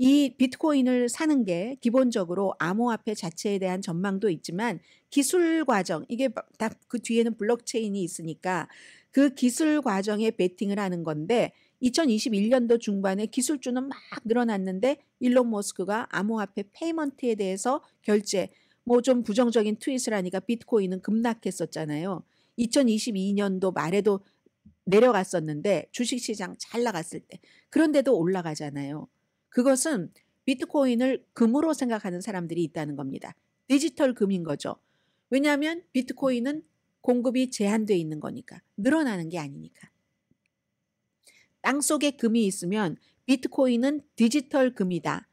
이 비트코인을 사는 게 기본적으로 암호화폐 자체에 대한 전망도 있지만 기술 과정 이게 다 그 뒤에는 블록체인이 있으니까 그 기술 과정에 베팅을 하는 건데 2021년도 중반에 기술주는 막 늘어났는데 일론 머스크가 암호화폐 페이먼트에 대해서 결제 뭐 좀 부정적인 트윗을 하니까 비트코인은 급락했었잖아요. 2022년도 말에도 내려갔었는데 주식시장 잘 나갔을 때 그런데도 올라가잖아요. 그것은 비트코인을 금으로 생각하는 사람들이 있다는 겁니다. 디지털 금인 거죠. 왜냐하면 비트코인은 공급이 제한되어 있는 거니까 늘어나는 게 아니니까. 땅 속에 금이 있으면 비트코인은 디지털 금이다.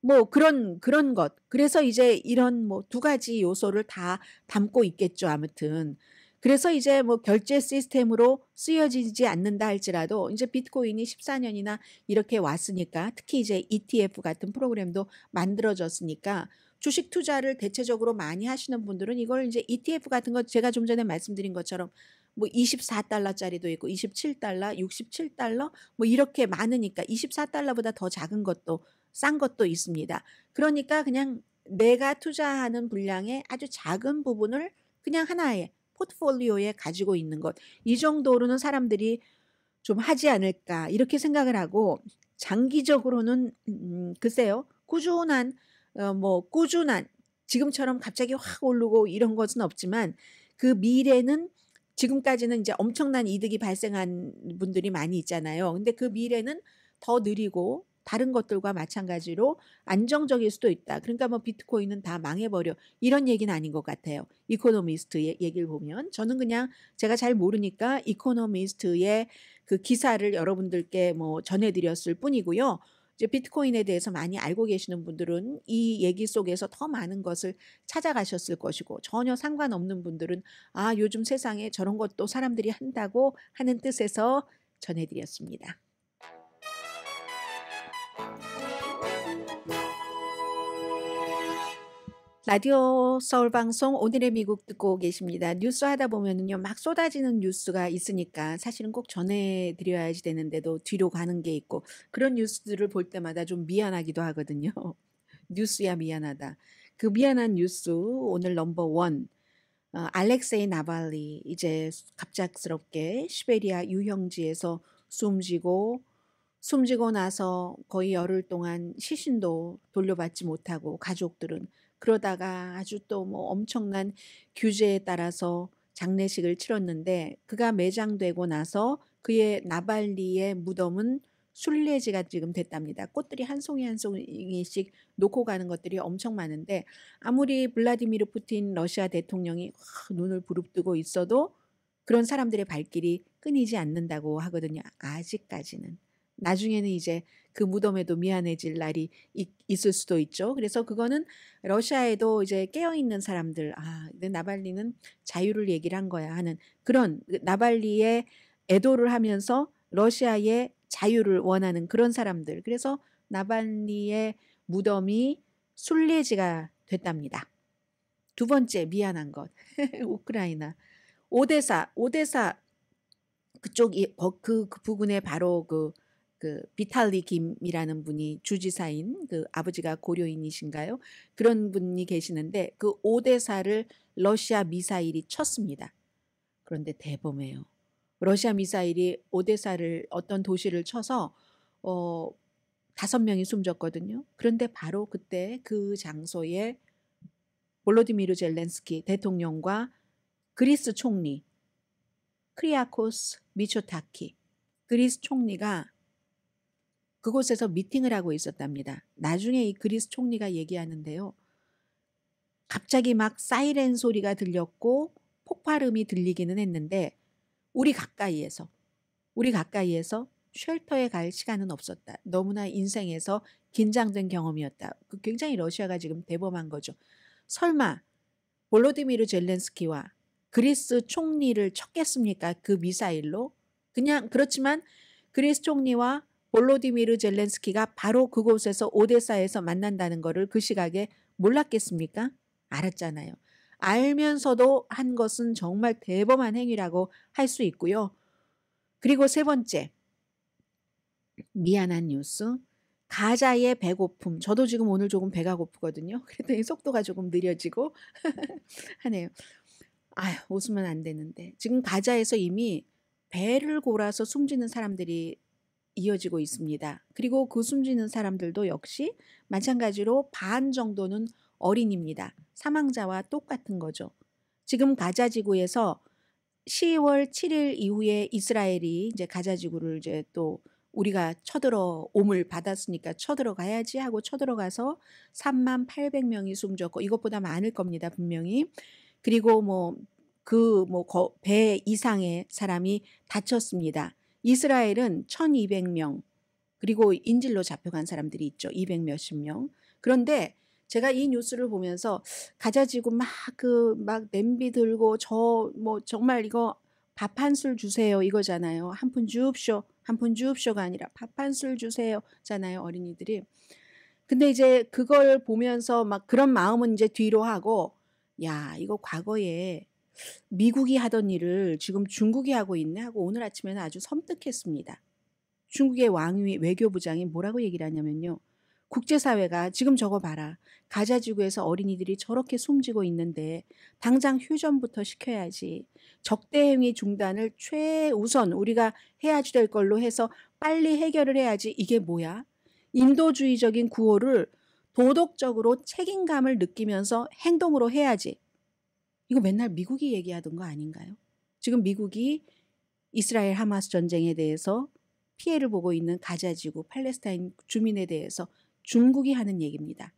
뭐 그런 그런 것. 그래서 이제 이런 뭐 두 가지 요소를 다 담고 있겠죠. 아무튼 그래서 이제 뭐 결제 시스템으로 쓰여지지 않는다 할지라도 이제 비트코인이 14년이나 이렇게 왔으니까 특히 이제 ETF 같은 프로그램도 만들어졌으니까 주식 투자를 대체적으로 많이 하시는 분들은 이걸 이제 ETF 같은 거 제가 좀 전에 말씀드린 것처럼 뭐 24달러짜리도 있고 27달러, 67달러 뭐 이렇게 많으니까 24달러보다 더 작은 것도 싼 것도 있습니다. 그러니까 그냥 내가 투자하는 분량의 아주 작은 부분을 그냥 하나의 포트폴리오에 가지고 있는 것. 이 정도로는 사람들이 좀 하지 않을까 이렇게 생각을 하고 장기적으로는 음, 글쎄요 꾸준한 어, 뭐 꾸준한 지금처럼 갑자기 확 오르고 이런 것은 없지만 그 미래는 지금까지는 이제 엄청난 이득이 발생한 분들이 많이 있잖아요. 근데 그 미래는 더 느리고 다른 것들과 마찬가지로 안정적일 수도 있다. 그러니까 뭐 비트코인은 다 망해버려. 이런 얘기는 아닌 것 같아요. 이코노미스트의 얘기를 보면 저는 그냥 제가 잘 모르니까 이코노미스트의 그 기사를 여러분들께 뭐 전해드렸을 뿐이고요. 이제 비트코인에 대해서 많이 알고 계시는 분들은 이 얘기 속에서 더 많은 것을 찾아가셨을 것이고 전혀 상관없는 분들은 아 요즘 세상에 저런 것도 사람들이 한다고 하는 뜻에서 전해드렸습니다. 라디오 서울 방송 오늘의 미국 듣고 계십니다. 뉴스 하다 보면은요 막 쏟아지는 뉴스가 있으니까 사실은 꼭 전해드려야지 되는데도 뒤로 가는 게 있고 그런 뉴스들을 볼 때마다 좀 미안하기도 하거든요. 뉴스야 미안하다. 그 미안한 뉴스 오늘 넘버 원 어, 알렉세이 나발리 이제 갑작스럽게 시베리아 유형지에서 숨지고 숨지고 나서 거의 열흘 동안 시신도 돌려받지 못하고 가족들은 그러다가 아주 또 뭐 엄청난 규제에 따라서 장례식을 치렀는데 그가 매장되고 나서 그의 나발리의 무덤은 순례지가 지금 됐답니다. 꽃들이 한 송이 한 송이씩 놓고 가는 것들이 엄청 많은데 아무리 블라디미르 푸틴 러시아 대통령이 눈을 부릅뜨고 있어도 그런 사람들의 발길이 끊이지 않는다고 하거든요. 아직까지는. 나중에는 이제 그 무덤에도 미안해질 날이 있, 을 수도 있죠. 그래서 그거는 러시아에도 이제 깨어 있는 사람들 아, 근데 나발리는 자유를 얘기를 한 거야 하는 그런 그 나발리의 애도를 하면서 러시아의 자유를 원하는 그런 사람들. 그래서 나발리의 무덤이 순례지가 됐답니다. 두 번째 미안한 것. 우크라이나 오데사 오데사 그쪽 이, 그, 그 부근에 바로 그그 비탈리 김이라는 분이 주지사인 그 아버지가 고려인이신가요? 그런 분이 계시는데 그 오대사를 러시아 미사일이 쳤습니다. 그런데 대범해요. 러시아 미사일이 오대사를 어떤 도시를 쳐서 어 다섯 명이 숨졌거든요. 그런데 바로 그때 그 장소에 볼로디미르 젤렌스키 대통령과 그리스 총리 크리아코스 미초타키 그리스 총리가 그곳에서 미팅을 하고 있었답니다. 나중에 이 그리스 총리가 얘기하는데요. 갑자기 막 사이렌 소리가 들렸고 폭발음이 들리기는 했는데 우리 가까이에서 우리 가까이에서 쉘터에 갈 시간은 없었다. 너무나 인생에서 긴장된 경험이었다. 그 굉장히 러시아가 지금 대범한 거죠. 설마 볼로디미르 젤렌스키와 그리스 총리를 쳤겠습니까? 그 미사일로 그냥 그렇지만 그리스 총리와 볼로디미르 젤렌스키가 바로 그곳에서 오데사에서 만난다는 것을 그 시각에 몰랐겠습니까? 알았잖아요. 알면서도 한 것은 정말 대범한 행위라고 할 수 있고요. 그리고 세 번째, 미안한 뉴스. 가자의 배고픔. 저도 지금 오늘 조금 배가 고프거든요. 그랬더니 속도가 조금 느려지고 하네요. 아유 웃으면 안 되는데. 지금 가자에서 이미 배를 골아서 숨지는 사람들이 이어지고 있습니다. 그리고 그 숨지는 사람들도 역시 마찬가지로 반 정도는 어린입니다. 사망자와 똑같은 거죠. 지금 가자 지구에서 10월 7일 이후에 이스라엘이 이제 가자 지구를 이제 또 우리가 쳐들어 옴을 받았으니까 쳐들어 가야지 하고 쳐들어 가서 3만 800명이 숨졌고 이것보다 많을 겁니다, 분명히. 그리고 뭐 그 뭐 배 이상의 사람이 다쳤습니다. 이스라엘은 1200명 그리고 인질로 잡혀간 사람들이 있죠. 200 몇십 명. 그런데 제가 이 뉴스를 보면서 가자 지구 막그막 그 냄비 들고 저 뭐 정말 이거 밥 한 술 주세요 이거잖아요. 한 푼주읍쇼한 푼주읍쇼가 아니라 밥 한 술 주세요잖아요 어린이들이. 근데 이제 그걸 보면서 막 그런 마음은 이제 뒤로 하고 야 이거 과거에 미국이 하던 일을 지금 중국이 하고 있네 하고 오늘 아침에는 아주 섬뜩했습니다. 중국의 왕위 외교부장이 뭐라고 얘기를 하냐면요. 국제사회가 지금 저거 봐라. 가자 지구에서 어린이들이 저렇게 숨지고 있는데 당장 휴전부터 시켜야지. 적대행위 중단을 최우선 우리가 해야지 될 걸로 해서 빨리 해결을 해야지. 이게 뭐야? 인도주의적인 구호를 도덕적으로 책임감을 느끼면서 행동으로 해야지. 이거 맨날 미국이 얘기하던 거 아닌가요? 지금 미국이 이스라엘 하마스 전쟁에 대해서 피해를 보고 있는 가자지구 팔레스타인 주민에 대해서 중국이 하는 얘기입니다.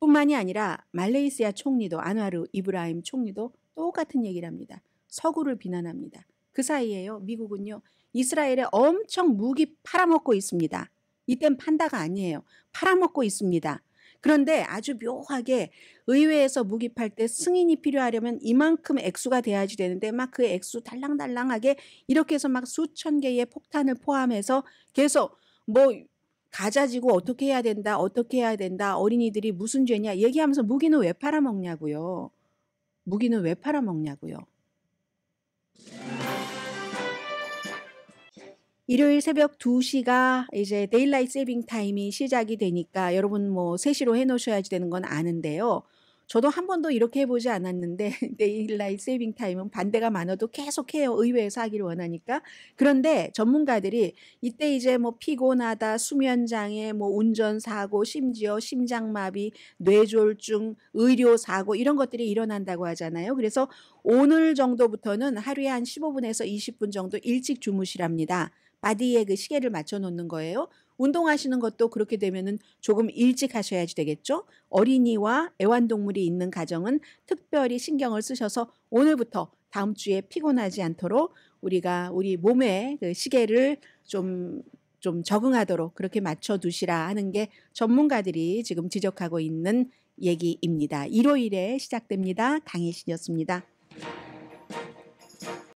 뿐만이 아니라 말레이시아 총리도 아누아르 이브라임 총리도 똑같은 얘기를 합니다. 서구를 비난합니다. 그 사이에요. 미국은요. 이스라엘에 엄청 무기 팔아먹고 있습니다. 이땐 판다가 아니에요. 팔아먹고 있습니다. 그런데 아주 묘하게 의회에서 무기할 때 승인이 필요하려면 이만큼 액수가 돼야지 되는데 막 그 액수 달랑달랑하게 이렇게 해서 막 수천 개의 폭탄을 포함해서 계속 뭐 가자지고 어떻게 해야 된다, 어떻게 해야 된다, 어린이들이 무슨 죄냐 얘기하면서 무기는 왜 팔아먹냐고요. 무기는 왜 팔아먹냐고요. 일요일 새벽 2시가 이제 데일라이트 세이빙 타임이 시작이 되니까 여러분 뭐 3시로 해 놓으셔야지 되는 건 아는데요. 저도 한 번도 이렇게 해보지 않았는데 데일라이트 세이빙 타임은 반대가 많아도 계속해요. 의외에서 하기를 원하니까. 그런데 전문가들이 이때 이제 뭐 피곤하다, 수면장애, 뭐 운전사고, 심지어 심장마비, 뇌졸중, 의료사고 이런 것들이 일어난다고 하잖아요. 그래서 오늘 정도부터는 하루에 한 15분에서 20분 정도 일찍 주무시랍니다. 바디에 그 시계를 맞춰 놓는 거예요. 운동하시는 것도 그렇게 되면은 조금 일찍 하셔야지 되겠죠. 어린이와 애완동물이 있는 가정은 특별히 신경을 쓰셔서 오늘부터 다음 주에 피곤하지 않도록 우리가 우리 몸에 그 시계를 좀 좀 적응하도록 그렇게 맞춰 두시라 하는 게 전문가들이 지금 지적하고 있는 얘기입니다. 일요일에 시작됩니다. 강혜신이었습니다.